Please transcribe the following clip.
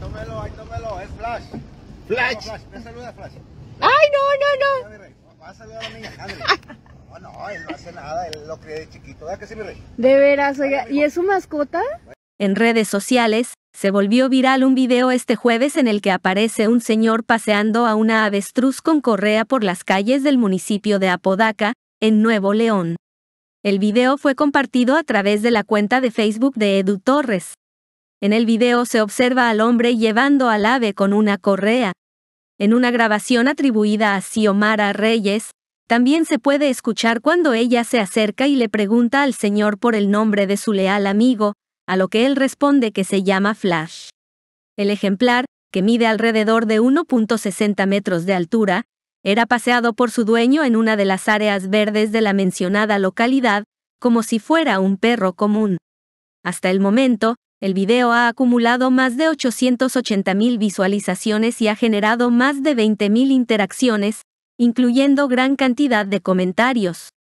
tómelo, es Flash. Flash. me saluda Flash. Ay, no, no, no. no, él nada, él lo de chiquito, De veras, ¿y es su mascota? En redes sociales, se volvió viral un video este jueves en el que aparece un señor paseando a una avestruz con correa por las calles del municipio de Apodaca, en Nuevo León. El video fue compartido a través de la cuenta de Facebook de Edu Torres. En el video se observa al hombre llevando al ave con una correa. En una grabación atribuida a Xiomara Reyes, también se puede escuchar cuando ella se acerca y le pregunta al señor por el nombre de su leal amigo, a lo que él responde que se llama Flash. El ejemplar, que mide alrededor de 1.60 metros de altura, era paseado por su dueño en una de las áreas verdes de la mencionada localidad, como si fuera un perro común. Hasta el momento, el video ha acumulado más de 880.000 visualizaciones y ha generado más de 20.000 interacciones, incluyendo gran cantidad de comentarios.